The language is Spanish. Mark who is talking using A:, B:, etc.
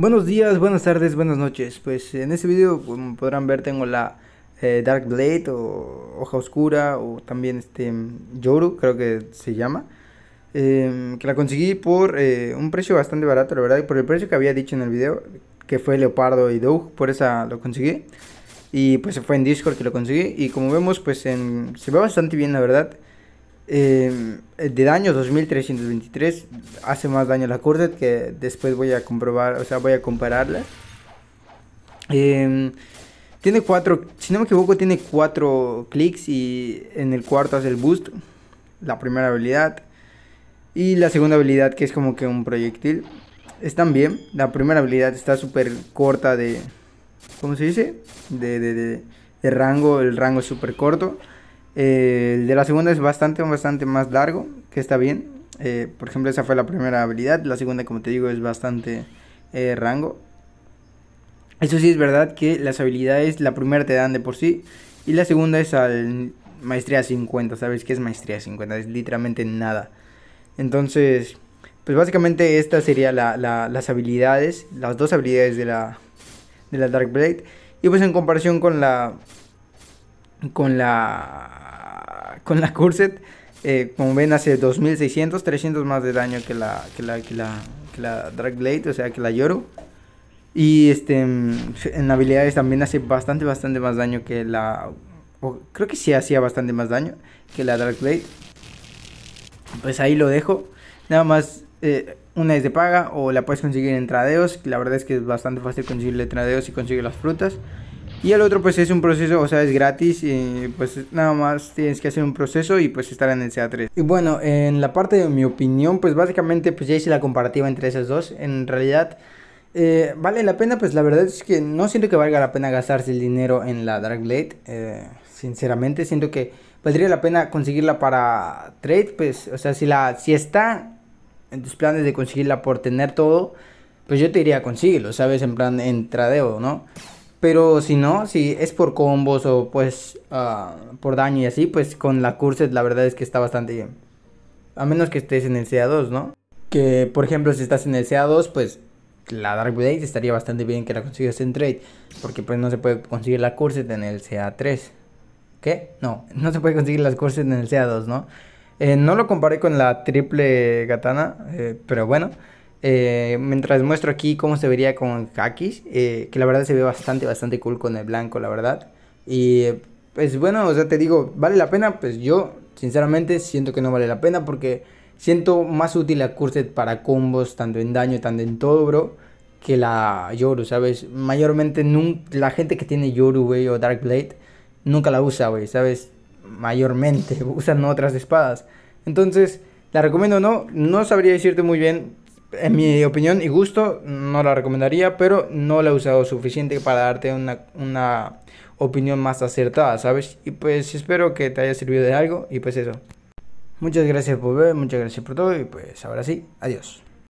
A: Buenos días, buenas tardes, buenas noches. Pues en este video, como podrán ver, tengo la eh, Dark Blade o Hoja Oscura o también este Yoru, creo que se llama. Em, que la conseguí por eh, un precio bastante barato, la verdad, y por el precio que había dicho en el video, que fue Leopardo y Doug, por esa lo conseguí. Y pues fue en Discord que lo conseguí. Y como vemos, pues en, se ve bastante bien, la verdad de daño 2323 hace más daño la Curdet que después voy a comprobar, o sea, voy a compararla. Em, tiene cuatro, si no me equivoco, tiene cuatro clics y en el cuarto hace el boost, la primera habilidad. Y la segunda habilidad que es como que un proyectil. Están bien, la primera habilidad está súper corta de, ¿cómo se dice? De, de rango, el rango es súper corto. Eh, el de la segunda es bastante, bastante más largo, que está bien. Eh, por ejemplo, esa fue la primera habilidad. La segunda, como te digo, es bastante eh, rango. Eso sí es verdad que las habilidades, la primera te dan de por sí. Y la segunda es al maestría 50. ¿Sabes qué es maestría 50? Es literalmente nada. Entonces, pues básicamente esta sería las habilidades. Las dos habilidades de la, de la Dark Blade. Y pues en comparación con la con la con la Corset eh, como ven hace 2600, 300 más de daño que la que la que la, que la o sea, que la Yoru. Y este en habilidades también hace bastante bastante más daño que la creo que sí hacía bastante más daño que la Blade Pues ahí lo dejo. Nada más eh, una es de paga o la puedes conseguir en tradeos. La verdad es que es bastante fácil conseguirle tradeos y conseguir las frutas. Y el otro pues es un proceso, o sea, es gratis y pues nada más tienes que hacer un proceso y pues estar en el CA3. Y bueno, en la parte de mi opinión, pues básicamente pues ya hice la comparativa entre esas dos. En realidad, eh, vale la pena, pues la verdad es que no siento que valga la pena gastarse el dinero en la Dark Blade. Eh, sinceramente, siento que valdría la pena conseguirla para trade, pues, o sea, si, la, si está en tus planes de conseguirla por tener todo, pues yo te diría consíguelo, ¿sabes? En plan en tradeo, ¿no? Pero si no, si es por combos o pues ah, por daño y así, pues con la Curse la verdad es que está bastante bien. A menos que estés en el CA2, ¿no? Que por ejemplo si estás en el CA2, pues la Dark Blade estaría bastante bien que la consigas en trade. Porque pues no se puede conseguir la Curse en el CA3. ¿Qué? No, no se puede conseguir las Cursed en el CA2, ¿no? Eh, no lo comparé con la triple katana, eh, pero bueno. Eh, mientras muestro aquí cómo se vería con kakis, eh, que la verdad se ve bastante, bastante cool con el blanco, la verdad. Y pues bueno, o sea, te digo, ¿vale la pena? Pues yo, sinceramente, siento que no vale la pena porque siento más útil la Cursed para combos, tanto en daño, tanto en todo, bro, que la Yoru, ¿sabes? Mayormente la gente que tiene Yoru, güey, o Dark Blade, nunca la usa, güey, ¿sabes? Mayormente, usan otras espadas. Entonces, ¿la recomiendo no? No sabría decirte muy bien, en mi opinión y gusto, no la recomendaría, pero no la he usado suficiente para darte una, una opinión más acertada, ¿sabes? Y pues espero que te haya servido de algo y pues eso. Muchas gracias por ver, muchas gracias por todo y pues ahora sí, adiós.